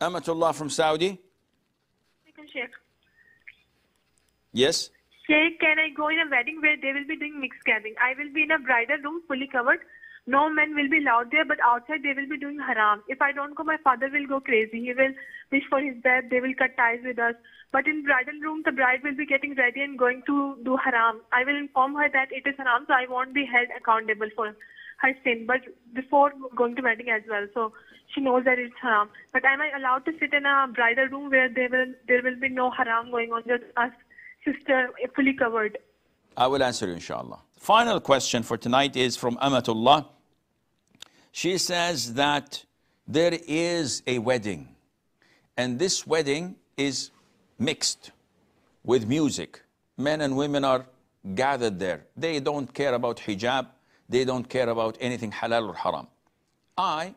Amatullah from Saudi. Yes? Sheikh, can I go in a wedding where they will be doing mixed gathering? I will be in a bridal room fully covered no men will be allowed there, but outside they will be doing haram. If I don't go, my father will go crazy. He will wish for his death. They will cut ties with us. But in bridal room, the bride will be getting ready and going to do haram. I will inform her that it is haram, so I won't be held accountable for her sin. But before going to wedding as well, so she knows that it's haram. But am I allowed to sit in a bridal room where there will there will be no haram going on, just us sister fully covered? I will answer you, inshallah. Final question for tonight is from Amatullah she says that there is a wedding, and this wedding is mixed with music. Men and women are gathered there. They don't care about hijab, they don't care about anything halal or haram. I,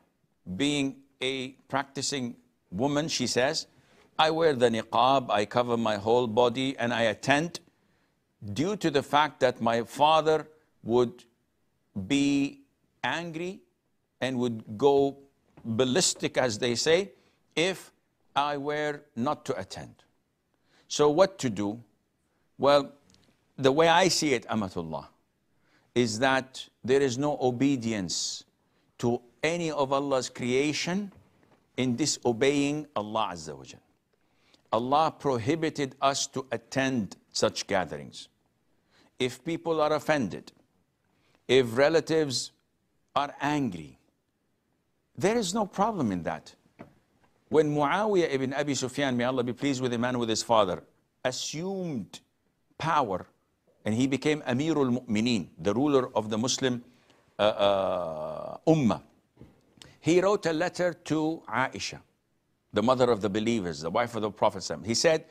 being a practicing woman, she says, I wear the niqab, I cover my whole body, and I attend due to the fact that my father would be angry and would go ballistic, as they say, if I were not to attend. So what to do? Well, the way I see it, Amatullah, is that there is no obedience to any of Allah's creation in disobeying Allah Azza wa Allah prohibited us to attend such gatherings. If people are offended, if relatives are angry, there is no problem in that. When Muawiyah ibn Abi Sufyan, may Allah be pleased with him and with his father, assumed power and he became Amirul Mu'mineen, the ruler of the Muslim uh, uh, Ummah, he wrote a letter to Aisha, the mother of the believers, the wife of the Prophet. He said,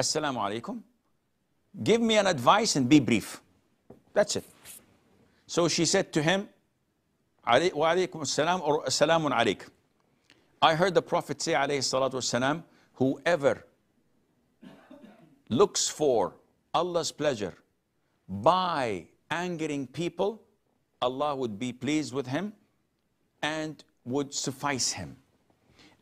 Assalamu alaikum. Give me an advice and be brief. That's it. So she said to him, وعليكم السلام or السلام عليك. I heard the Prophet say عليه الصلاة والسلام whoever looks for Allah's pleasure by angering people Allah would be pleased with him and would suffice him.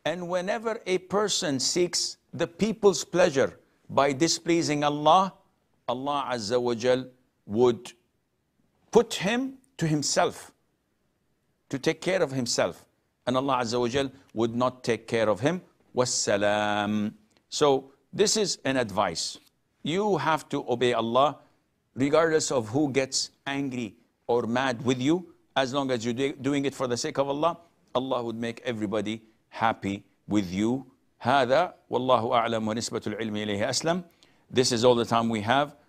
And whenever a person seeks the people's pleasure by displeasing Allah, Allah Azza wa Jal would put him to himself to take care of himself. And Allah Azza wa Jal would not take care of him. Wassalam. So this is an advice. You have to obey Allah regardless of who gets angry or mad with you. As long as you're doing it for the sake of Allah, Allah would make everybody happy with you. هذا والله أعلم ونسبة العلم إليه أسلم. This is all the time we have.